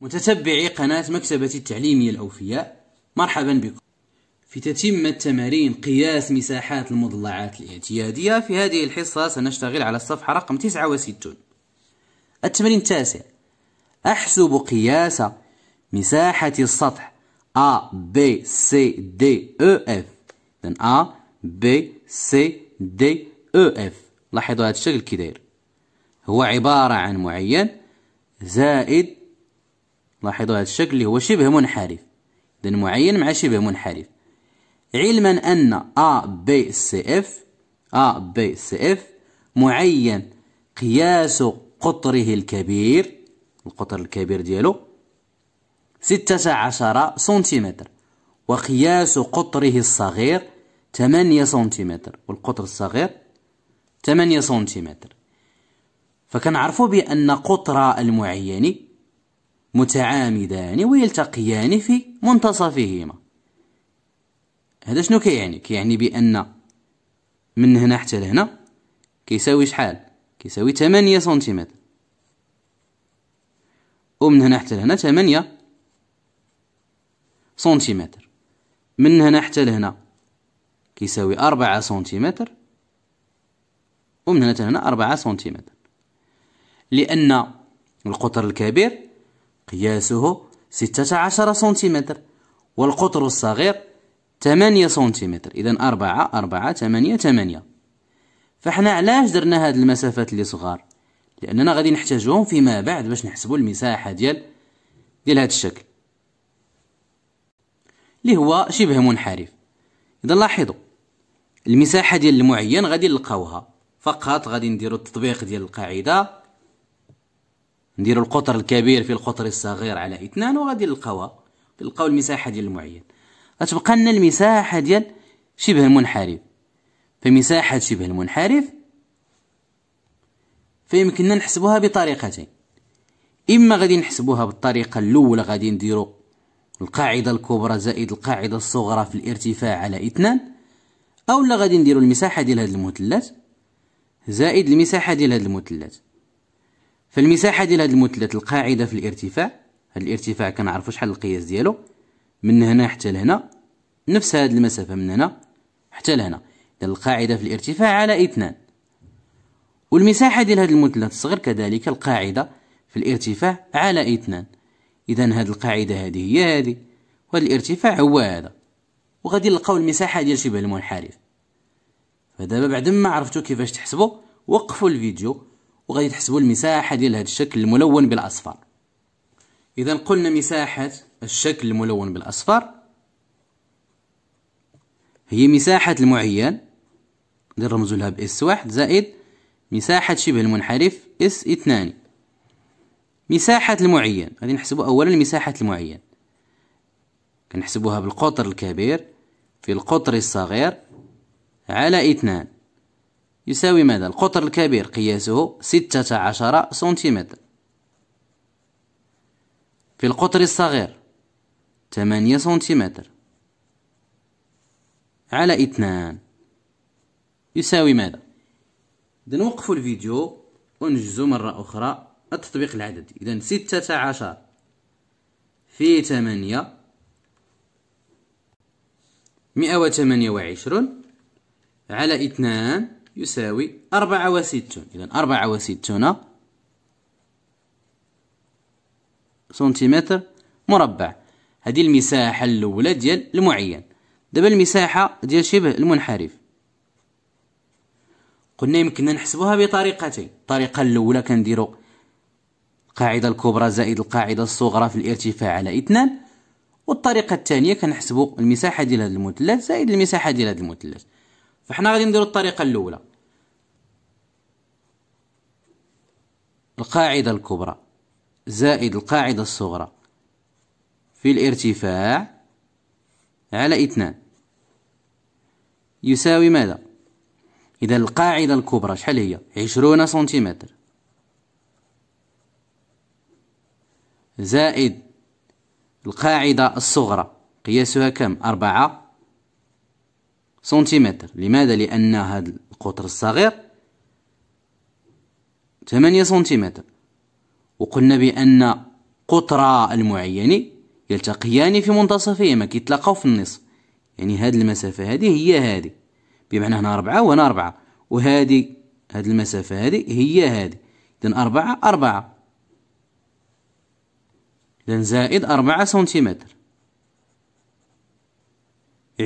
متتبعي قناة مكتبة التعليمية الأوفياء مرحبا بكم في تتمة تمارين قياس مساحات المضلعات الاعتيادية في هذه الحصة سنشتغل على الصفحة رقم 69 التمرين التاسع أحسب قياس مساحة السطح A B C D E F إذن A B C D E F لاحظوا هذا الشكل كي داير هو عبارة عن معين زائد لاحظوا هذا الشكل اللي هو شبه منحرف إذا معين مع شبه منحرف علما أن ا بي سي اف ا بي سي اف معين قياس قطره الكبير القطر الكبير ديالو ستة سنتيمتر وقياس قطره الصغير 8 سنتيمتر والقطر الصغير 8 سنتيمتر فكنعرفوا بأن قطر المعين متعامدان ويلتقيان في منتصفهما هذا شنو كيعني كي كيعني بان من هنا حتى لهنا كيساوي شحال كيساوي 8 سنتيمتر ومن هنا حتى لهنا 8 سنتيمتر من هنا حتى لهنا كيساوي 4 سنتيمتر ومن هنا حتى لهنا 4 سنتيمتر لان القطر الكبير قياسه ستة سنتيمتر والقطر الصغير ثمانية سنتيمتر إذا أربعة أربعة ثمانية ثمانية فاحنا علاش درنا هاد المسافات اللي صغار لأننا غادي نحتاجهم فيما بعد باش نحسبوا المساحة ديال ديال هاد الشكل اللي هو شبه منحرف إذا لاحظوا المساحة ديال المعين غادي نلقاوها فقط غادي نديروا التطبيق ديال القاعدة ندير القطر الكبير في القطر الصغير على اثنان وغادي نلقاوها تلقاو المساحه ديال المعين غتبقى لنا المساحه ديال شبه المنحرف فمساحه شبه المنحرف فيمكننا نحسبوها بطريقتين اما غادي نحسبوها بالطريقه الاولى غادي نديرو القاعده الكبرى زائد القاعده الصغرى في الارتفاع على اثنان اولا غادي نديرو المساحه ديال هذا المثلث زائد المساحه ديال هذا المثلث فالمساحه ديال هاد المثلث القاعده في الارتفاع هاد الارتفاع كنعرفوا شحال القياس ديالو من هنا حتى لهنا نفس هاد المسافه من هنا حتى لهنا ديال القاعده في الارتفاع على اثنان والمساحه ديال هاد المثلث الصغير كذلك القاعده في الارتفاع على اثنان اذا هاد القاعده هذه هي هذه وهذا الارتفاع هو هذا وغادي نلقاو المساحه ديال شبه المنحرف فدابا بعد ما عرفتوا كيفاش تحسبوا وقفوا الفيديو وغادي تحسبوا المساحه ديال هذا الشكل الملون بالاصفر اذا قلنا مساحه الشكل الملون بالاصفر هي مساحه المعين نرمزوا لها باس واحد زائد مساحه شبه المنحرف اس اثنان مساحه المعين غادي نحسبوا اولا مساحه المعين كنحسبوها بالقطر الكبير في القطر الصغير على اثنان يساوي ماذا القطر الكبير قياسه ستة عشر سنتيمتر في القطر الصغير ثمانية سنتيمتر على اثنان يساوي ماذا نوقف الفيديو ونجزو مرة أخرى التطبيق العددي إذا ستة عشر في ثمانية مئة وثمانية وعشرون على اثنان يساوي أربعة وستون إذا أربعة وستون سنتيمتر مربع هذه المساحة الأولى ديال المعين دابا المساحة ديال شبه المنحرف قلنا يمكننا نحسبوها بطريقتين الطريقة الأولى كنديرو القاعدة الكبرى زائد القاعدة الصغرى في الارتفاع على اثنان والطريقة الثانية كنحسبو المساحة ديال هذا المثلث زائد المساحة ديال هذا المثلث فحنا غادي نديرو الطريقه الاولى القاعده الكبرى زائد القاعده الصغرى في الارتفاع على اثنان يساوي ماذا اذا القاعده الكبرى شحال هي عشرون سنتيمتر زائد القاعده الصغرى قياسها كم أربعة سنتيمتر لماذا لان هذا القطر الصغير 8 سنتيمتر وقلنا بان قطرا المعين يلتقيان في منتصفهما كيتلاقاو في النصف يعني هاد المسافه هذه هي هذه بمعنى هنا ربعة وهنا ربعة وهذه هاد المسافه هذه هي هذه اذا أربعة أربعة اذا زائد أربعة سنتيمتر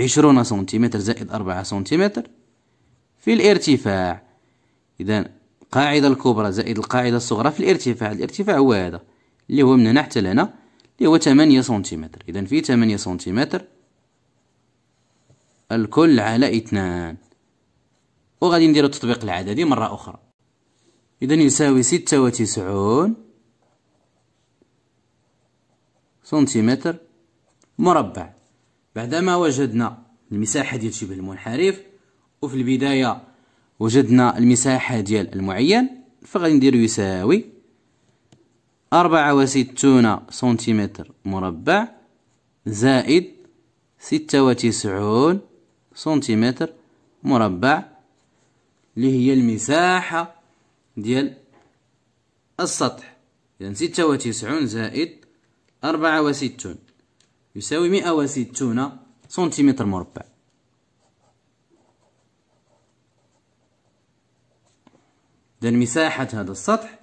عشرون سنتيمتر زائد أربعة سنتيمتر في الارتفاع إذا القاعدة الكبرى زائد القاعدة الصغرى في الارتفاع الارتفاع هو هذا اللي هو من هنا حتى لهنا اللي هو 8 سنتيمتر إذا في 8 سنتيمتر الكل على اثنان وغادي نديرو التطبيق العددي مرة أخرى إذا يساوي ستة وتسعون سنتيمتر مربع بعدما وجدنا المساحة ديال شبه المنحرف وفي البداية وجدنا المساحة ديال المعين فغادي نديرو يساوي أربعة وستون سنتيمتر مربع زائد ستة وتسعون سنتيمتر مربع اللي هي المساحة ديال السطح إذن ستة وتسعون زائد أربعة وستون يساوي مئة وستون سنتيمتر مربع إذا مساحة هذا السطح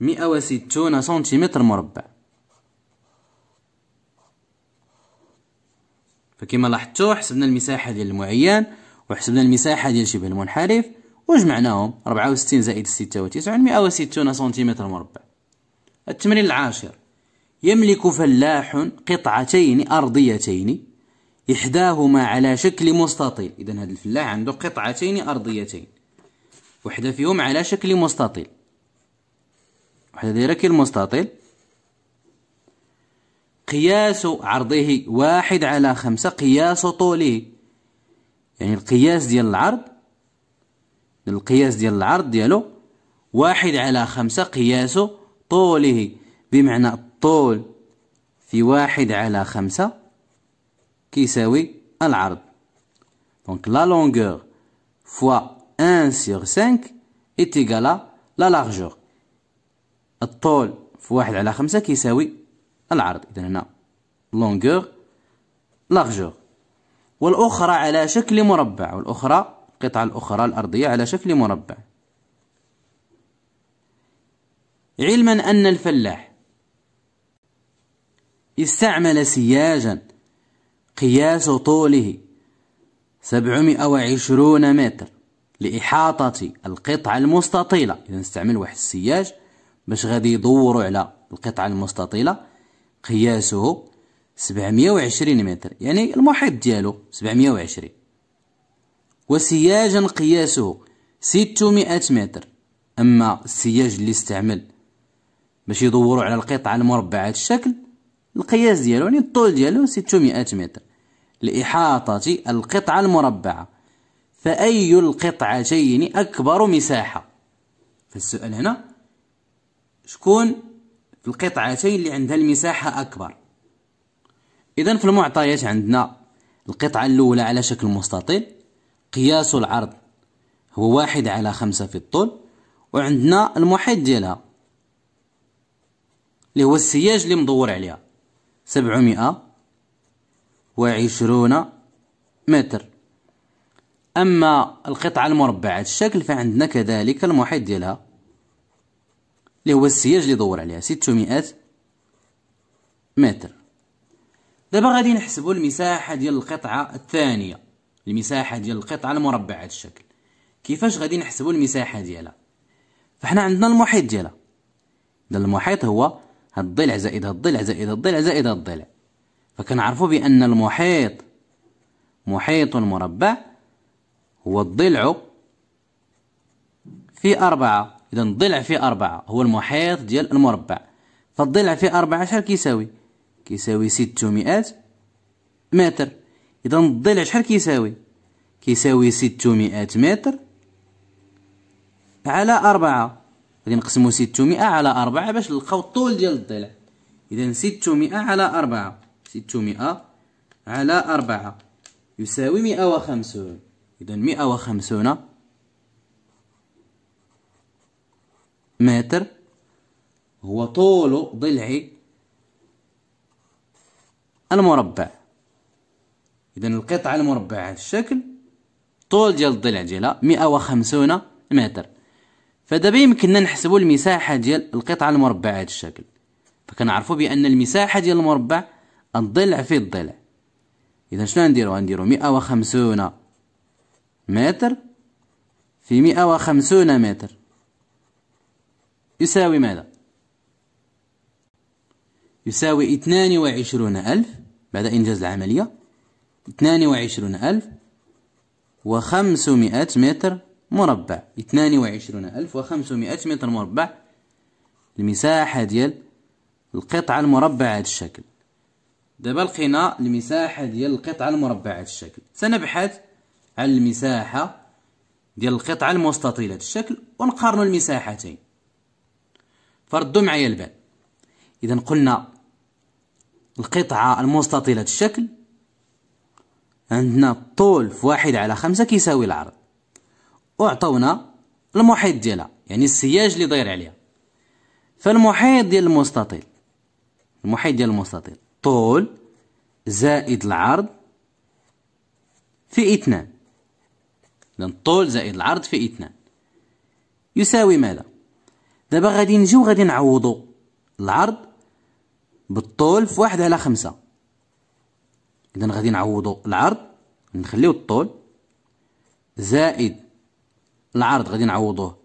مئة وستون سنتيمتر مربع فكما لاحظتوا حسبنا المساحة ديال المعين وحسبنا المساحة ديال شبه المنحرف وجمعناهم 64 زائد 96 160 سنتيمتر مربع التمرين العاشر يملك فلاح قطعتين أرضيتين إحداهما على شكل مستطيل إذا هذا الفلاح عنده قطعتين أرضيتين وحدة فيهم على شكل مستطيل وحدة دايرة المستطيل قياس عرضه واحد على خمسة قياس طوله يعني القياس ديال العرض القياس ديال العرض ديالو واحد على خمسة قياس طوله بمعنى الطول في واحد على خمسة كيساوي العرض دونك لا لونغور فوا ان سيغ سانك إتيكالا لا لارجور الطول في واحد على خمسة كيساوي العرض إذا هنا لونغور لارجور والأخرى على شكل مربع والأخرى القطعة الأخرى الأرضية على شكل مربع علما أن الفلاح استعمل سياجا قياس طوله 720 متر لإحاطة القطعة المستطيلة إذا استعمل واحد السياج باش غادي يدوروا على القطعة المستطيلة قياسه 720 متر يعني المحيط ديالو 720 وسياجا قياسه 600 متر أما السياج اللي استعمل باش يدوروا على القطعة المربعة الشكل القياس ديالو يعني الطول ديالو 600 متر لإحاطة القطعة المربعة فأي القطعتين أكبر مساحة فالسؤال هنا شكون في القطعتين اللي عندها المساحة أكبر إذا في المعطيات عندنا القطعة الأولى على شكل مستطيل قياس العرض هو واحد على خمسة في الطول وعندنا المحيط ديالها اللي هو السياج اللي مدور عليها سبعمائة وعشرون متر أما القطعة المربعة الشكل فعندنا كذلك المحيط ديالها اللي هو السياج اللي دور عليها ستمائة متر دابا غادي نحسبوا المساحة ديال القطعة الثانية المساحة ديال القطعة المربعة الشكل كيفاش غادي نحسبوا المساحة ديالها فحنا عندنا المحيط ديالها المحيط هو هالضلع زائد هالضلع زائد هالضلع زائد هالضلع فكنعرفوا بأن المحيط محيط المربع هو الضلع في أربعة إذا الضلع في أربعة هو المحيط ديال المربع فالضلع في أربعة شحال كيساوي كيساوي ستمائة متر إذا الضلع شحال كيساوي كيساوي ستمائة متر على أربعة غادي نقسمو 600 على 4 باش نلقاو الطول ديال الضلع اذا 600 على 4 600 على 4 يساوي 150 اذا 150 متر هو طول ضلعي المربع اذا القطعه المربعه الشكل طول ديال الضلع ديالها 150 متر فدابا يمكننا نحسبوا المساحه ديال القطعه المربعه هذا الشكل فكنعرفوا بان المساحه ديال المربع الضلع في الضلع اذا شنو نديرو نديرو 150 متر في 150 متر يساوي ماذا يساوي 22000 بعد انجاز العمليه 22000 و500 متر مربع 22500 متر مربع المساحة ديال القطعة المربعة هذا الشكل دابا لقينا المساحة ديال القطعة المربعة هذا الشكل سنبحث عن المساحة ديال القطعة المستطيلة هذا الشكل ونقارنوا المساحتين فردوا معايا البال إذا قلنا القطعة المستطيلة الشكل عندنا الطول في واحد على خمسة كيساوي العرض وعطونا المحيط ديالها يعني السياج اللي داير عليها فالمحيط ديال المستطيل المحيط ديال المستطيل طول زائد العرض في اثنان اذا الطول زائد العرض في اثنان يساوي ماذا دابا غادي نجيو غادي نعوضو العرض بالطول في واحد على خمسة اذا غادي نعوضو العرض نخليو الطول زائد العرض غادي نعوضوه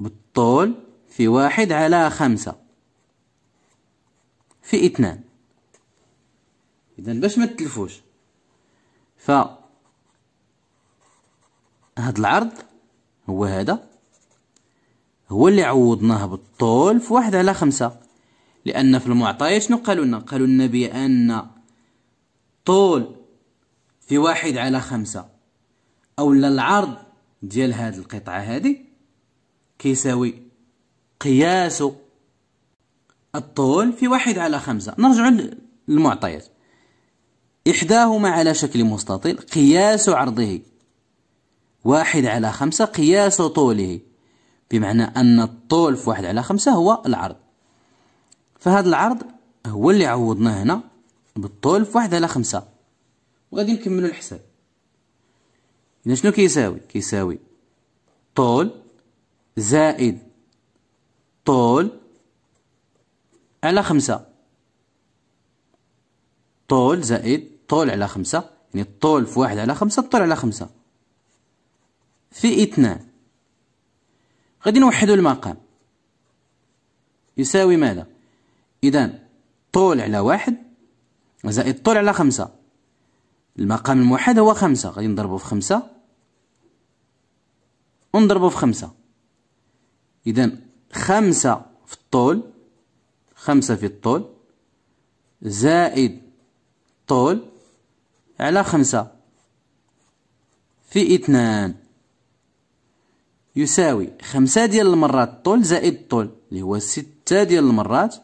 بالطول في واحد على خمسة في اثنان اذا باش ما تلفوش ف هاد العرض هو هذا هو اللي عوضناه بالطول في واحد على خمسة لأن في المعطيات شنو قالوا لنا قالوا لنا بأن طول في واحد على خمسة أو العرض ديال هاد القطعه هادي كيساوي قياس الطول في واحد على خمسة نرجع للمعطيات إحداهما على شكل مستطيل قياس عرضه واحد على خمسة قياس طوله بمعنى أن الطول في واحد على خمسة هو العرض فهذا العرض هو اللي عوضناه هنا بالطول في واحد على خمسة وغادي نكملوا الحساب إذا يعني شنو كيساوي كيساوي طول زائد طول على خمسة طول زائد طول على خمسة يعني الطول في واحد على خمسة الطول على خمسة في اثنان غادي نوحدو المقام يساوي ماذا إذا طول على واحد زائد طول على خمسة المقام الموحد هو خمسة غادي نضربو في خمسة ونضربه في خمسة إذا خمسة في الطول خمسة في الطول زائد طول على خمسة في اثنان يساوي خمسة ديال المرات الطول زائد الطول اللي هو ستة ديال المرات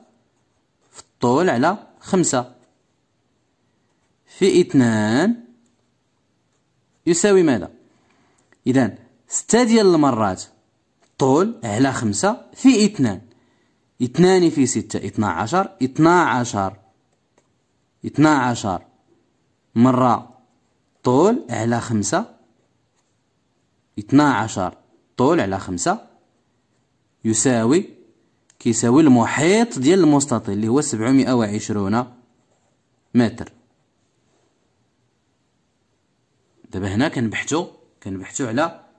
في الطول على خمسة في اثنان يساوي ماذا؟ إذا ستة ديال المرات طول على خمسة في اثنان اثنان في ستة اثنا عشر اثنا عشر اثنا عشر مرة طول على خمسة اثنا عشر طول على خمسة يساوي كيساوي المحيط ديال المستطيل اللي هو سبعمائة وعشرون متر دابا هنا كنبحثو كنبحثو على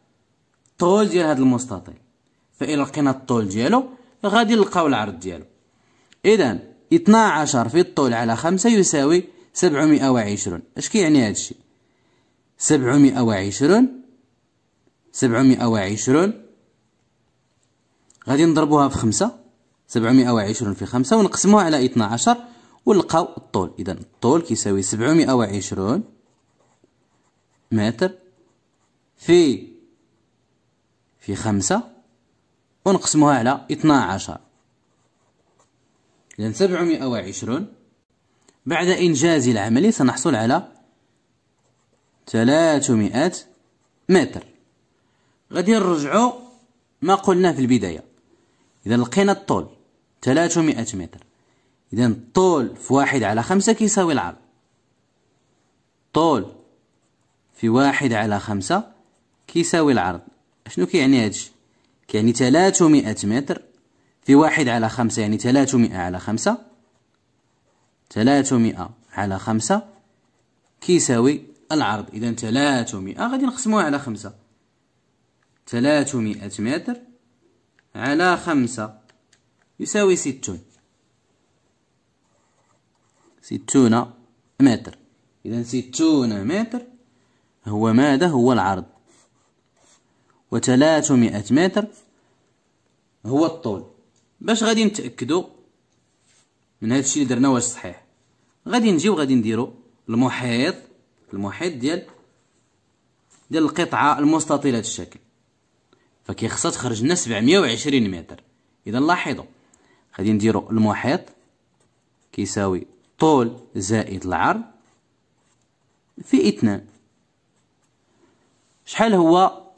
الطول ديال هذا المستطيل فإلا لقينا الطول ديالو غادي نلقاو العرض ديالو إذا 12 في الطول على 5 يساوي 720 اش كيعني هذا الشيء 720 720 غادي نضربوها في 5 720 في 5 ونقسموها على 12 ونلقاو الطول اذا الطول كيساوي 720 متر في في خمسة ونقسمها على اثنا عشر إذن سبعمائة وعشرون بعد إنجاز العمل سنحصل على ثلاثمائة متر غادي نرجعو ما قلنا في البداية إذا لقينا الطول ثلاثمائة متر إذا الطول في واحد على خمسة كيساوي العرض طول في واحد على خمسة كيساوي العرض شنو كيعني هادشي كيعني 300 متر في واحد على خمسة يعني 300 على خمسة 300 على خمسة كيساوي العرض إذا 300 غادي نقسموها على خمسة 300 متر على خمسة يساوي 60 60 متر إذا 60 متر هو ماذا هو العرض وثلاثمائة متر هو الطول باش غادي نتأكدوا من هذا الشيء اللي درنا واش صحيح غادي نجيو غادي نديرو المحيط المحيط ديال ديال القطعة المستطيلة الشكل فكيخصها تخرج لنا 720 متر إذا لاحظوا غادي نديرو المحيط كيساوي طول زائد العرض في اثنان شحال هو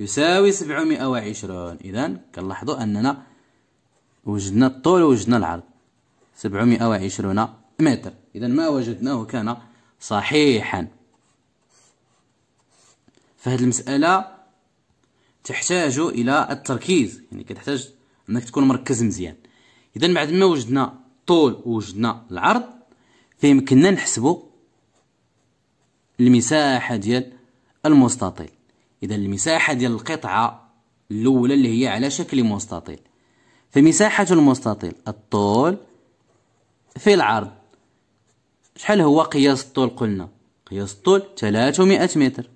يساوي 720 إذا كنلاحظوا أننا وجدنا الطول وجدنا العرض 720 متر إذا ما وجدناه كان صحيحا فهذه المسألة تحتاج إلى التركيز يعني كتحتاج أنك تكون مركز مزيان إذا بعد ما وجدنا الطول وجدنا العرض فيمكننا نحسبوا المساحة ديال المستطيل اذا المساحه ديال القطعه الاولى اللي هي على شكل مستطيل فمساحه المستطيل الطول في العرض شحال هو قياس الطول قلنا قياس الطول 300 متر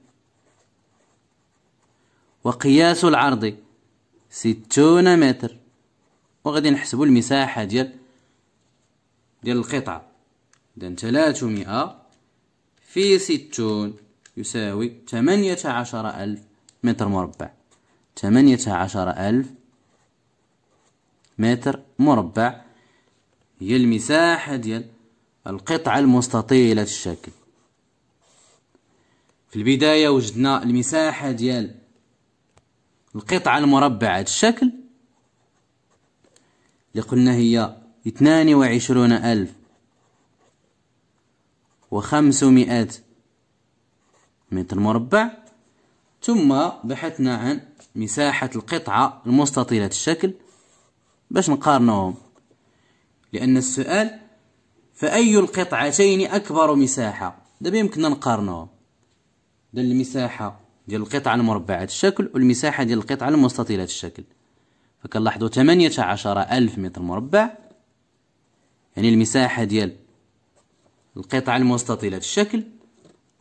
وقياس العرض 60 متر وغادي نحسبوا المساحه ديال ديال القطعه اذا 300 في 60 يساوي 18000 متر مربع 18000 متر مربع هي المساحة ديال القطعة المستطيلة الشكل في البداية وجدنا المساحة ديال القطعة المربعة الشكل اللي قلنا هي اثنان وعشرون ألف وخمسمائة متر مربع ثم بحثنا عن مساحة القطعة المستطيلة الشكل باش نقارنوهم لأن السؤال فأي القطعتين أكبر مساحة دابا يمكننا نقارنوهم ده المساحة ديال القطعة المربعة الشكل والمساحة ديال القطعة المستطيلة الشكل فكنلاحظوا ثمانية عشر ألف متر مربع يعني المساحة ديال القطعة المستطيلة الشكل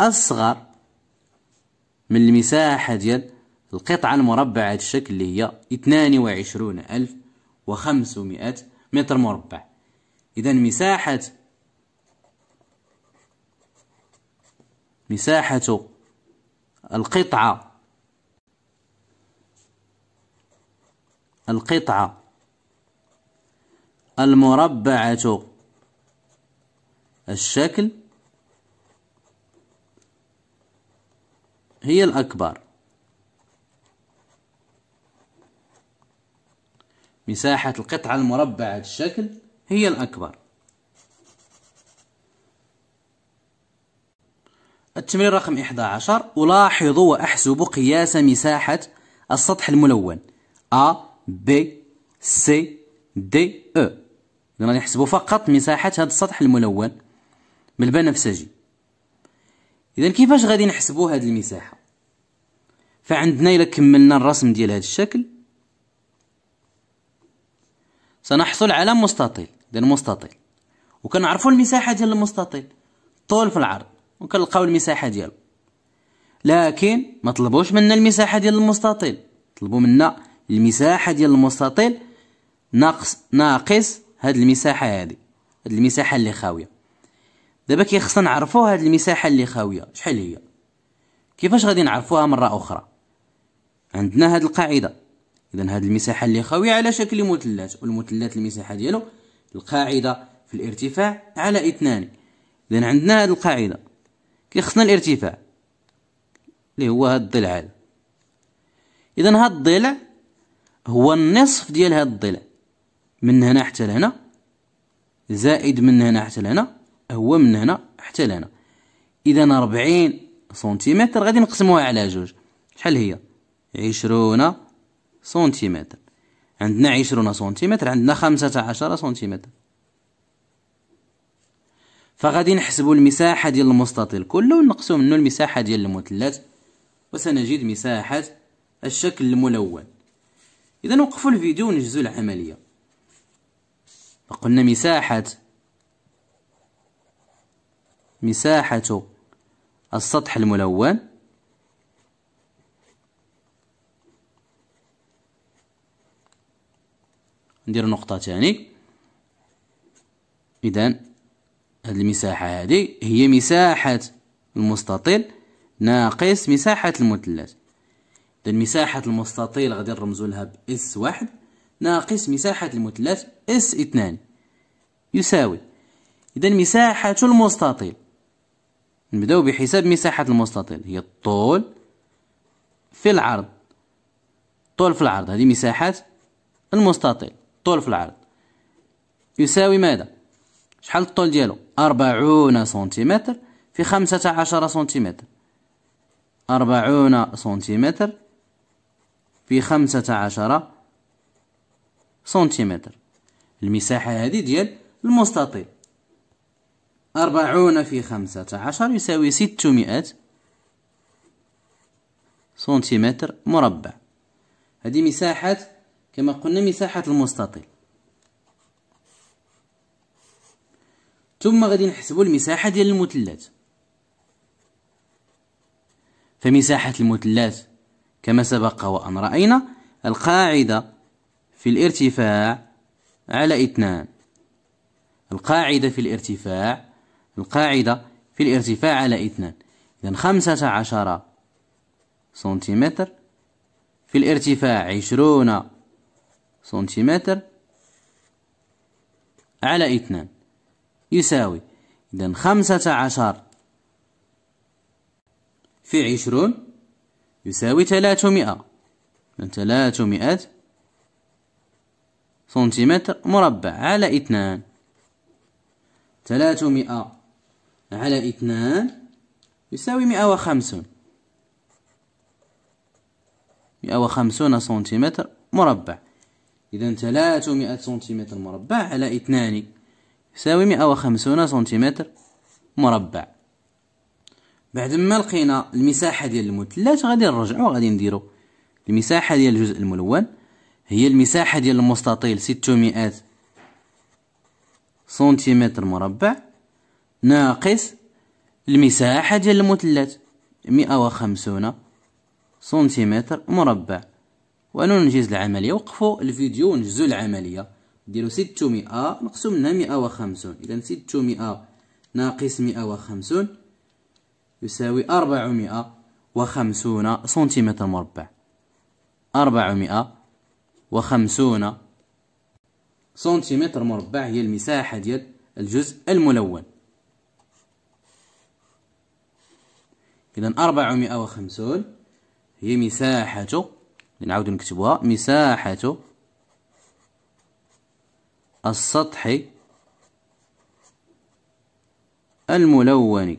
أصغر من المساحة ديال القطعة المربعة هاد الشكل اللي هي اثنان وعشرون ألف وخمسمائة متر مربع إذا مساحة مساحة القطعة القطعة المربعة الشكل هي الأكبر مساحة القطعة المربعة الشكل هي الأكبر التمرين رقم 11 ألاحظ وأحسب قياس مساحة السطح الملون A B C D E نحسب فقط مساحة هذا السطح الملون بالبنفسجي اذا كيفاش غادي نحسبوا هذه المساحه فعندنا الا كملنا الرسم ديال هذا الشكل سنحصل على مستطيل اذا مستطيل وكنعرفوا المساحه ديال المستطيل الطول في العرض وكنلقاو المساحه ديالو لكن ما طلبوش منا المساحه ديال المستطيل طلبوا منا المساحه ديال المستطيل ناقص ناقص هاد المساحه هادي هاد المساحه اللي خاويه دابا كيخصنا نعرفوا هاد المساحه اللي خاويه شحال هي كيفاش غادي نعرفوها مره اخرى عندنا هاد القاعده اذا هاد المساحه اللي خاويه على شكل مثلث والمثلث المساحه ديالو القاعده في الارتفاع على اثنان اذا عندنا هاد القاعده كيخصنا الارتفاع اللي هو هاد الضلع اذا هاد الضلع هو النصف ديال هاد الضلع من هنا حتى لهنا زائد من هنا حتى لهنا هو من هنا حتى لهنا اذا 40 سنتيمتر غادي نقسموها على جوج شحال هي 20 سنتيمتر عندنا 20 سنتيمتر عندنا 15 سنتيمتر فغادي نحسبوا المساحه ديال المستطيل كله ونقسم منه المساحه ديال المثلث وسنجد مساحه الشكل الملون اذا نوقفوا الفيديو ونجزوا العمليه قلنا مساحه مساحة السطح الملون ندير نقطة تاني إذا هذه المساحة هذه هي مساحة المستطيل ناقص مساحة المثلث إذا مساحة المستطيل غادي نرمزو لها بإس واحد ناقص مساحة المثلث اس اثنان يساوي إذا مساحة المستطيل نبداو بحساب مساحة المستطيل هي الطول في العرض طول في العرض هذه مساحة المستطيل طول في العرض يساوي ماذا شحال الطول ديالو أربعون سنتيمتر في خمسة عشر سنتيمتر أربعون سنتيمتر في خمسة عشر سنتيمتر المساحة هذه ديال المستطيل أربعون في خمسة عشر يساوي ستمائة سنتيمتر مربع هذه مساحة كما قلنا مساحة المستطيل ثم غادي نحسبوا المساحة ديال المثلث فمساحة المثلث كما سبق وأن رأينا القاعدة في الارتفاع على اثنان القاعدة في الارتفاع القاعدة في الارتفاع على اثنان إذا خمسة عشر سنتيمتر في الارتفاع عشرون سنتيمتر على اثنان يساوي إذا خمسة عشر في عشرون يساوي ثلاثمائة إذا ثلاثمائة سنتيمتر مربع على اثنان ثلاثمائة على اثنان يساوي مئة وخمسون مئة وخمسون سنتيمتر مربع إذا ثلاثمائة سنتيمتر مربع على اثنان يساوي مئة وخمسون سنتيمتر مربع بعد ما لقينا المساحة ديال المثلث غادي نرجعو غادي نديرو المساحة ديال الجزء الملون هي المساحة ديال المستطيل ستمائة سنتيمتر مربع ناقص المساحة ديال المثلث مئة وخمسون سنتيمتر مربع وننجز العملية وقفوا الفيديو ونجزوا العملية ديروا ستمائة مقسوم منها مئة وخمسون إذا ستمائة ناقص مئة وخمسون يساوي أربعمائة وخمسون سنتيمتر مربع أربعمائة وخمسون سنتيمتر مربع هي المساحة ديال الجزء الملون إذا 450 هي مساحة نعاود نكتبها مساحة السطح الملون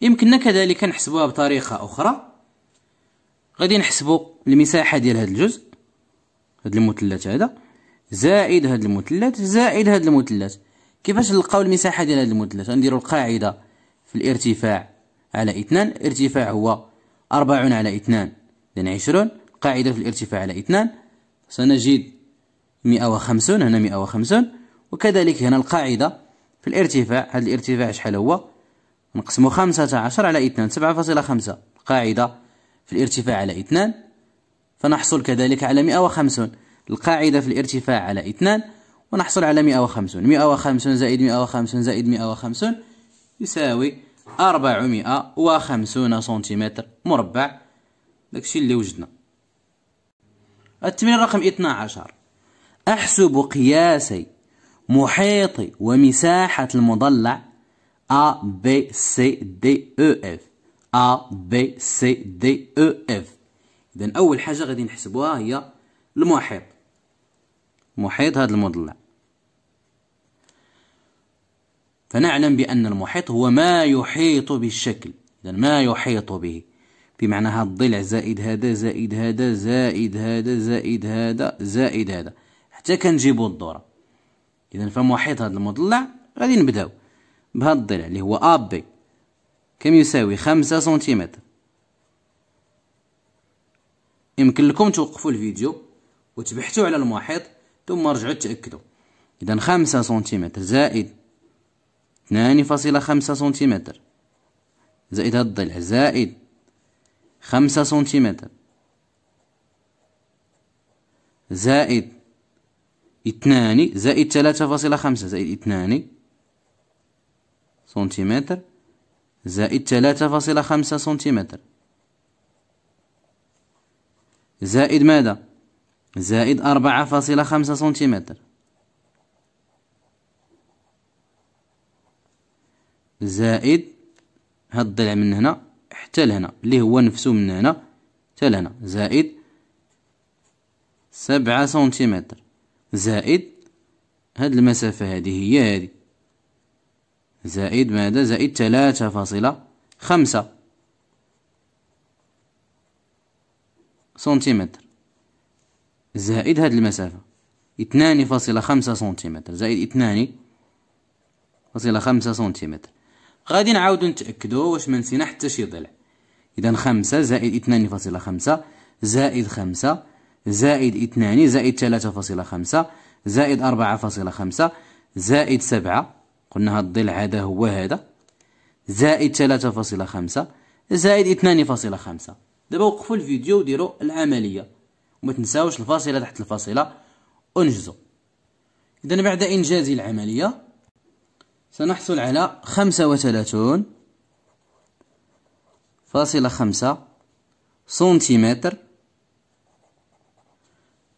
يمكننا كذلك نحسبوها بطريقة أخرى غادي نحسبو المساحة ديال هذا الجزء هذا المثلث هذا زائد هاد المثلث زائد هاد المثلث كيفاش نلقاو المساحه ديال هاد المثلث نديرو القاعده في الارتفاع على 2 الارتفاع هو 40 على 2 لان 20 قاعده في الارتفاع على 2 سنجد 150 هنا 150 وكذلك هنا القاعده في الارتفاع هذا الارتفاع شحال هو خمسه 15 على 2 7.5 قاعده في الارتفاع على 2 فنحصل كذلك على 150 القاعدة في الارتفاع على اثنان ونحصل على 150 150 زائد 150 زائد 150 يساوي 450 سنتيمتر مربع داكشي اللي وجدنا التمرين رقم 12 أحسب قياسي محيطي ومساحة المضلع A B C D E F A B C D E F إذا أول حاجة غادي نحسبوها هي المحيط محيط هذا المضلع فنعلم بأن المحيط هو ما يحيط بالشكل إذا ما يحيط به بمعنى هذا الضلع زائد هذا زائد هذا زائد هذا زائد هذا زائد هذا حتى كنجيبو الدورة إذا فمحيط هذا المضلع غادي نبداو بهذا الضلع اللي هو أ بي كم يساوي خمسة سنتيمتر يمكن لكم توقفوا الفيديو وتبحثوا على المحيط ثم رجعوا تأكدوا إذا خمسة سنتيمتر زائد اثنان فاصلة خمسة سنتيمتر زائد هاد الضلع زائد خمسة سنتيمتر زائد اثنان زائد ثلاثة فاصلة خمسة زائد اثنان سنتيمتر زائد ثلاثة فاصلة خمسة سنتيمتر زائد ماذا زائد أربعة فاصلة خمسة سنتيمتر زائد هاد الضلع من هنا حتى لهنا اللي هو نفسه من هنا حتى لهنا زائد سبعة سنتيمتر زائد هاد المسافة هذه هي هذه زائد ماذا زائد ثلاثة فاصلة خمسة سنتيمتر زائد هذه المسافة اثنان فاصلة خمسة سنتيمتر زائد اثنان فاصلة خمسة سنتيمتر غادي نعاودو نتأكدو واش منسينا حتى شي ضلع إذا خمسة زائد اثنان فاصلة خمسة زائد خمسة زائد اثنان زائد ثلاثة فاصلة خمسة زائد أربعة فاصلة خمسة زائد سبعة قلنا هاد الضلع هذا هو هذا زائد ثلاثة فاصلة خمسة زائد اثنان فاصلة خمسة دابا وقفوا الفيديو وديروا العملية وما تنساوش الفاصله تحت الفاصله انجزوا اذا بعد انجاز العمليه سنحصل على خمسة وثلاثون فاصلة خمسة سنتيمتر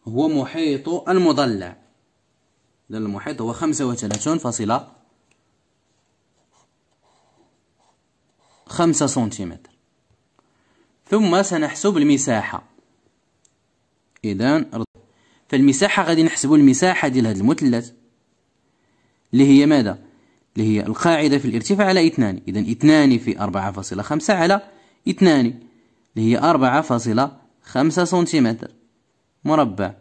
هو محيط المضلع إذا المحيط هو خمسة وثلاثون فاصلة خمسة سنتيمتر ثم سنحسب المساحة إذا فالمساحة غادي نحسبوا المساحة ديال هاد المثلث اللي هي ماذا اللي هي القاعدة في الارتفاع على اثنان إذا اثنان في أربعة فاصلة خمسة على اثنان اللي هي أربعة فاصلة خمسة سنتيمتر مربع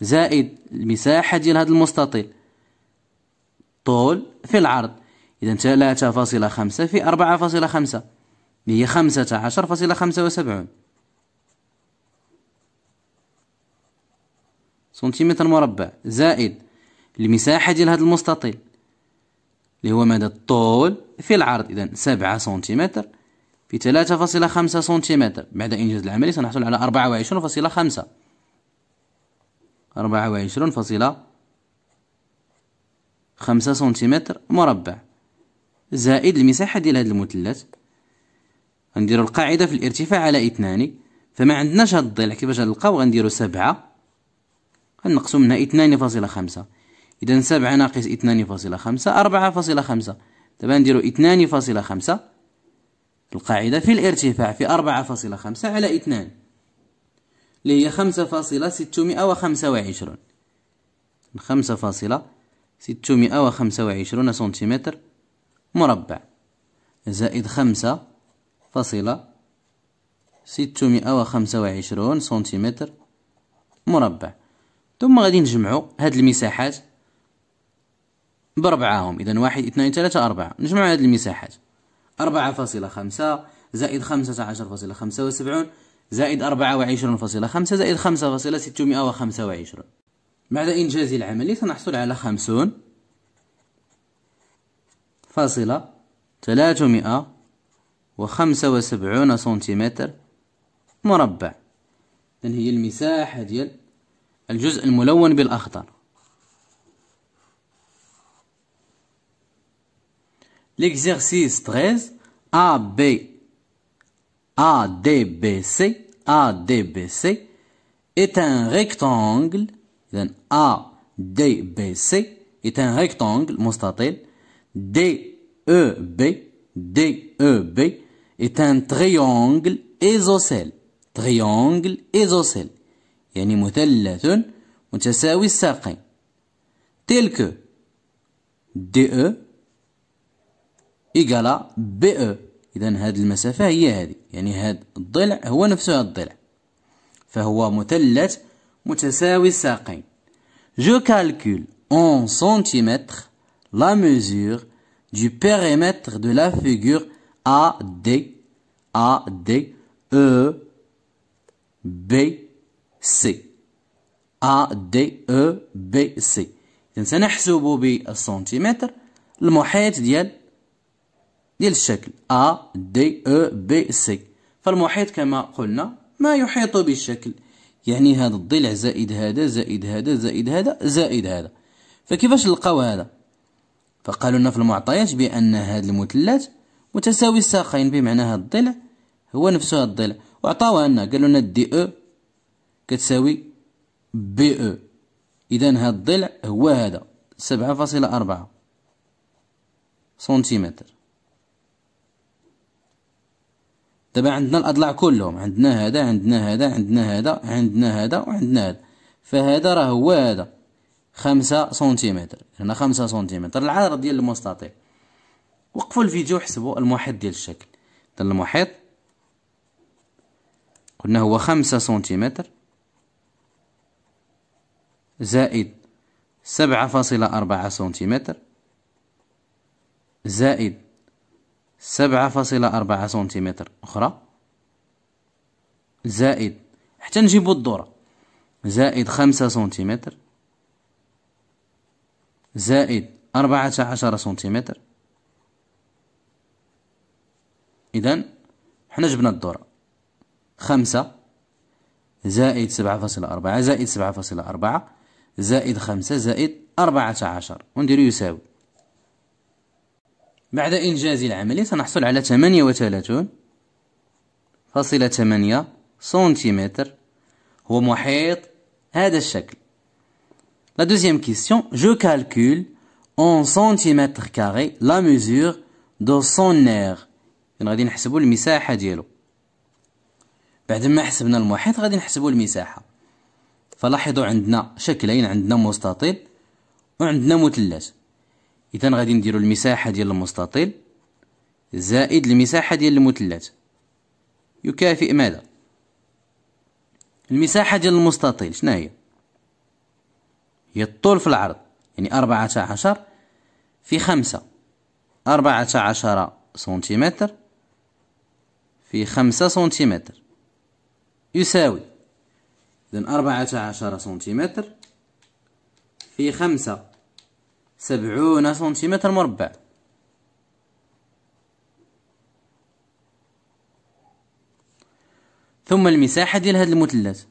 زائد المساحة ديال هذا المستطيل طول في العرض إذا ثلاثة فاصلة خمسة في أربعة فاصلة خمسة اللي هي خمسة عشر فاصلة خمسة وسبعون سنتيمتر مربع زائد المساحة ديال هذا المستطيل اللي هو مدى الطول في العرض إذا سبعة سنتيمتر في ثلاثة فاصلة خمسة سنتيمتر بعد إنجاز العملية سنحصل على أربعة وعشرون فاصلة خمسة أربعة وعشرون فاصلة خمسة سنتيمتر مربع زائد المساحة ديال هذا المثلث غنديرو القاعدة في الارتفاع على اثنان فما عندناش هاد الضلع كيفاش غنلقاو غنديرو سبعة غنقسم منها اثنان فاصلة خمسة إذا سبعة ناقص اثنان فاصلة خمسة أربعة فاصلة خمسة دابا نديرو اثنان فاصلة خمسة القاعدة في الارتفاع في أربعة فاصلة خمسة على اثنان اللي هي خمسة فاصلة ستمائة وخمسة وعشرون خمسة فاصلة ستمائة وخمسة وعشرون سنتيمتر مربع زائد خمسة فاصلة ستمائة وخمسة وعشرون سنتيمتر مربع ثم غادي نجمعوا هاد المساحات بأربعاهم إذا واحد اثنين ثلاثة أربعة نجمعوا هاد المساحات أربعة فاصلة خمسة زائد خمسة عشر فاصلة خمسة وسبعون زائد أربعة وعشرون فاصلة خمسة زائد خمسة فاصلة ستمائة وخمسة وعشرون بعد إنجاز العملية سنحصل على خمسون فاصلة ثلاثمائة وخمسة وسبعون سنتيمتر مربع إذن هي المساحة ديال الجزء الملون بالأخضر L'exercice 13 A, B, A, D, B, C, A, D, B, C est un rectangle إذن A, D, B, C est un rectangle مستطيل D, E, B, D, E, B est un triangle isocèle triangle isocèle يعني مثلث متساوي الساقين تلك دي او إيكالا بي او إذا هذه المسافة هي هذه يعني هذا الضلع هو نفسه هذا الضلع فهو مثلث متساوي الساقين اون سنتيمتر لا ميزور دو بيريمتر دو لا فيغور ا دي ا دي او بي سي e, أ دي أو بي سي إذن سنحسب بالسنتيمتر المحيط ديال ديال الشكل أ دي أو بي سي فالمحيط كما قلنا ما يحيط بالشكل يعني هذا الضلع زائد هذا زائد هذا زائد هذا زائد هذا فكيفاش نلقاو هذا فقالوا لنا في المعطيات بأن هذا المثلث متساوي الساقين بمعنى هذا الضلع هو نفسه هذا الضلع وعطاوها لنا قالوا لنا دي او e, كتساوي بي او اذا هذا الضلع هو هذا سبعة فاصلة أربعة سنتيمتر دابا عندنا الأضلاع كلهم عندنا هذا عندنا هذا عندنا هذا عندنا هذا وعندنا هذا فهذا راه هو هذا خمسة سنتيمتر هنا خمسة سنتيمتر العرض ديال المستطيل وقفوا الفيديو وحسبوا المحيط ديال الشكل المحيط قلنا هو خمسة سنتيمتر زائد سبعة فاصلة أربعة سنتيمتر زائد سبعة فاصلة أربعة سنتيمتر أخرى زائد حتى نجيبو الدورة زائد خمسة سنتيمتر زائد أربعة عشر سنتيمتر إذن حنا جبنا الدورة خمسة زائد سبعة فاصلة أربعة زائد سبعة فاصلة أربعة زائد خمسة زائد أربعة عشر وندير يساوي بعد إنجاز العملية سنحصل على ثمانية وثلاثون فاصلة ثمانية سنتيمتر هو محيط هذا الشكل La كيستيون جو كالكول اون سنتيمتر centimètres لا la دو de son air. غادي نحسبوا المساحة ديالو. بعد ما حسبنا المحيط غادي نحسبوا المساحة. فلاحظوا عندنا شكلين عندنا مستطيل وعندنا مثلث اذا غادي نديروا المساحه ديال المستطيل زائد المساحه ديال المثلث يكافئ ماذا المساحه ديال المستطيل شنو هي هي الطول في العرض يعني أربعة عشر في خمسة أربعة عشر سنتيمتر في خمسة سنتيمتر يساوي إذن أربعة عشر سنتيمتر في خمسة سبعون سنتيمتر مربع ثم المساحة ديال هذا المثلث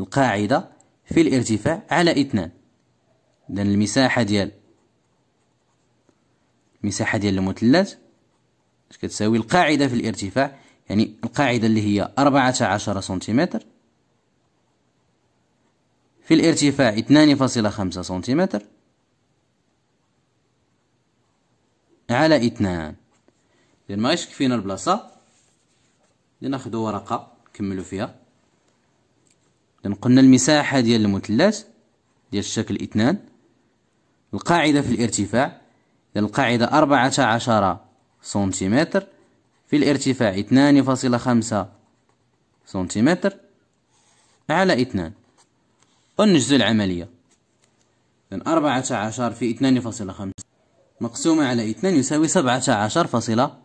القاعدة في الارتفاع على اثنان إذن المساحة ديال المساحة ديال المثلث كتساوي القاعدة في الارتفاع يعني القاعدة اللي هي أربعة عشر سنتيمتر في الارتفاع 2.5 سنتيمتر على اثنان لان ما فينا البلاصه لناخذوا ورقه نكملوا فيها لان قلنا المساحه ديال المثلث ديال الشكل اثنان القاعده في الارتفاع القاعده 14 سنتيمتر في الارتفاع 2.5 سنتيمتر على اثنان ونجزو العملية إذن أربعة عشر في اثنان فاصلة خمسة مقسومة على اثنان يساوي سبعة عشر فاصلة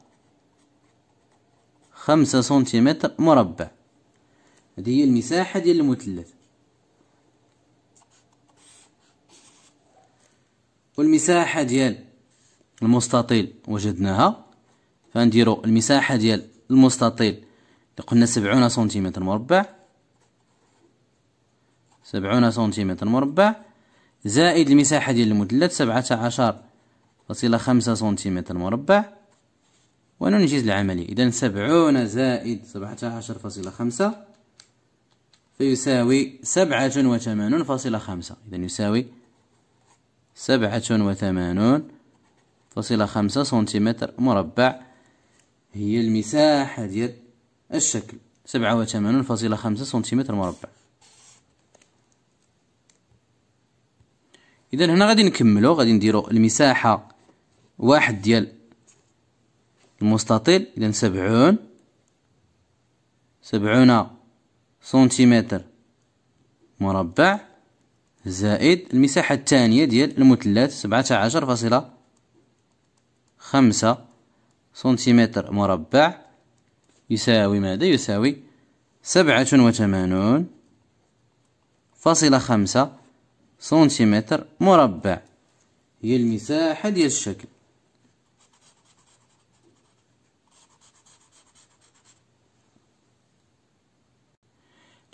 خمسة سنتيمتر مربع هذه هي المساحة ديال المثلث والمساحة ديال المستطيل وجدناها فنديرو المساحة ديال المستطيل قلنا سبعون سنتيمتر مربع سبعون سنتيمتر مربع زائد المساحة ديال المثلث سبعة عشر فاصلة خمسة سنتيمتر مربع وننجز العملية إذا سبعون زائد سبعة عشر فاصلة خمسة فيساوي سبعة وثمانون فاصلة خمسة إذا يساوي سبعة وثمانون فاصلة خمسة سنتيمتر مربع هي المساحة ديال الشكل سبعة وثمانون فاصلة خمسة سنتيمتر مربع اذا هنا غادي نكملو غادي نديرو المساحه واحد ديال المستطيل اذا سبعون سبعون سنتيمتر مربع زائد المساحة الثانية ديال المثلث سبعة عشر فاصلة خمسة سنتيمتر مربع يساوي ماذا يساوي سبعة وثمانون فاصلة خمسة سنتيمتر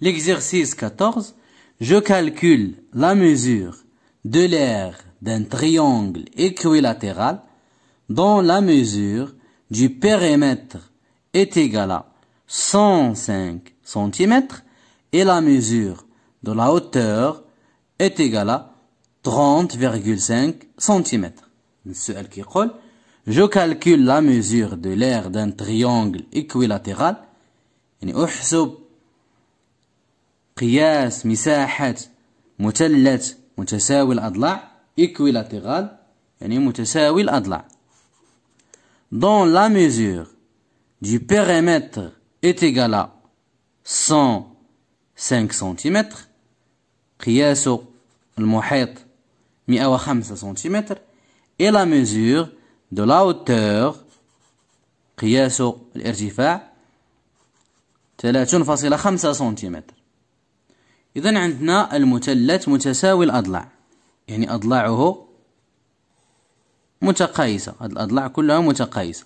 L'exercice 14, je calcule la mesure de l'air d'un triangle équilatéral dont la mesure du périmètre est égale à 105 cm et la mesure de la hauteur est égal à 30,5 cm. Je calcule la mesure de l'aire d'un triangle équilatéral. أحسب قياس مساحة مثلث متساوي الأضلاع équilatéral يعني متساوي الأضلاع. Dont la mesure du périmètre est égale à 105 cm. قياسه المحيط 105 سنتيمتر إلى لا ميزور دو لا hauteur قياسه الارتفاع 30.5 سنتيمتر إذا عندنا المثلث متساوي الأضلاع يعني أضلاعه متقايسة هاد الأضلاع كلها متقايسة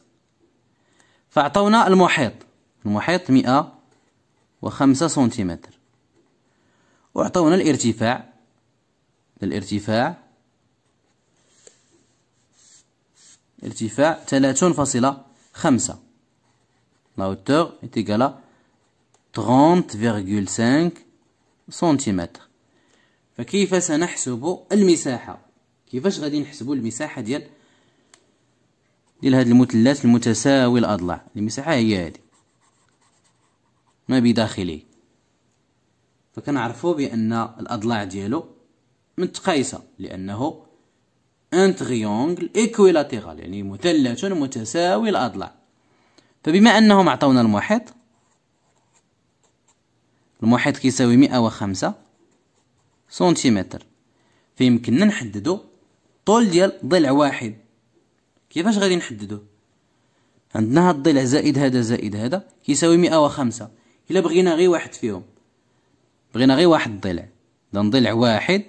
فأعطونا المحيط المحيط 105 سنتيمتر أعطونا الارتفاع الارتفاع ارتفاع 30,5 la hauteur est égale فيغكول 30,5 سنتيمتر فكيف سنحسب المساحة كيفاش غادي نحسبوا المساحة ديال ديال هاد المثلث المتساوي الأضلاع المساحة هي هادي ما بداخله فكنعرفوا بان الاضلاع ديالو متقايسه لانه ان تريونغل ايكويلاتيرال يعني مثلث متساوي الاضلاع فبما انهم عطاونا المحيط المحيط كيساوي 105 سنتيمتر فيمكننا نحددو طول ديال ضلع واحد كيفاش غادي نحددو عندنا هاد الضلع زائد هذا زائد هذا كيساوي 105 الا بغينا غير واحد فيهم بغينا غير واحد الضلع اذا ضلع واحد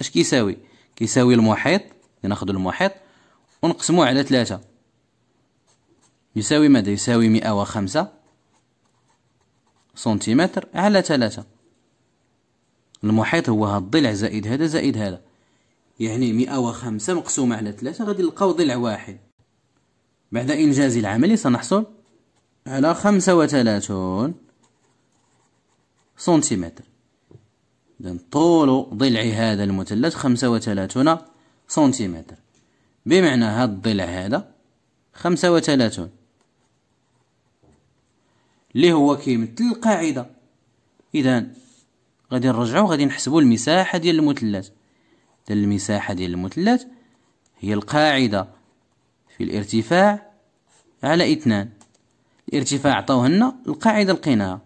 اش كيساوي كيساوي المحيط ناخذ المحيط ونقسموه على ثلاثة يساوي ماذا يساوي مئة وخمسة سنتيمتر على ثلاثة المحيط هو هذا الضلع زائد هذا زائد هذا يعني مئة وخمسة مقسومة على ثلاثة غادي نلقاو ضلع واحد بعد إنجاز العمل سنحصل على خمسة وثلاثون سنتيمتر إذن طول ضلع هذا المثلث خمسة وثلاثون سنتيمتر بمعنى هذا الضلع هذا خمسة وثلاثون اللي هو كيمثل القاعدة إذا غادي نرجعو غادي نحسبو المساحة ديال المثلث المساحة ديال المثلث هي القاعدة في الارتفاع على اثنان الارتفاع عطاوه لنا القاعدة لقيناها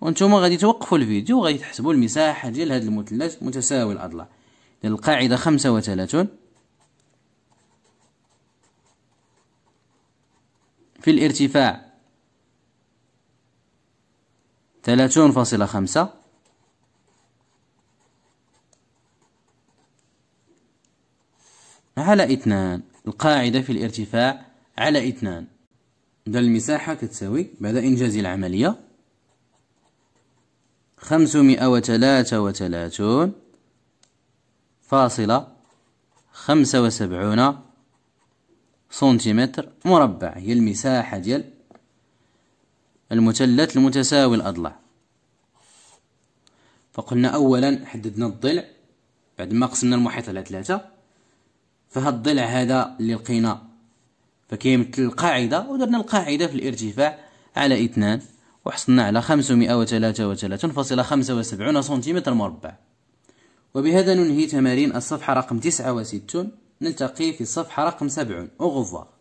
وانتم غادي توقفوا الفيديو وغادي تحسبوا المساحه ديال هذا المثلث متساوي الاضلاع القاعده 35 في الارتفاع 30.5 على اثنان القاعدة في الارتفاع على اثنان ده المساحة كتساوي بعد إنجاز العملية خمسمائة وثلاثة وثلاثون فاصلة خمسة وسبعون سنتيمتر مربع هي المساحة ديال المثلث المتساوي الأضلاع فقلنا أولا حددنا الضلع بعد ما قسمنا المحيط على ثلاثة فهاد الضلع هذا اللي لقينا فكيمثل القاعدة ودرنا القاعدة في الارتفاع على اثنان وحصلنا على وسبعون سنتيمتر مربع وبهذا ننهي تمارين الصفحة رقم 69 نلتقي في الصفحة رقم 70 أوغوفوار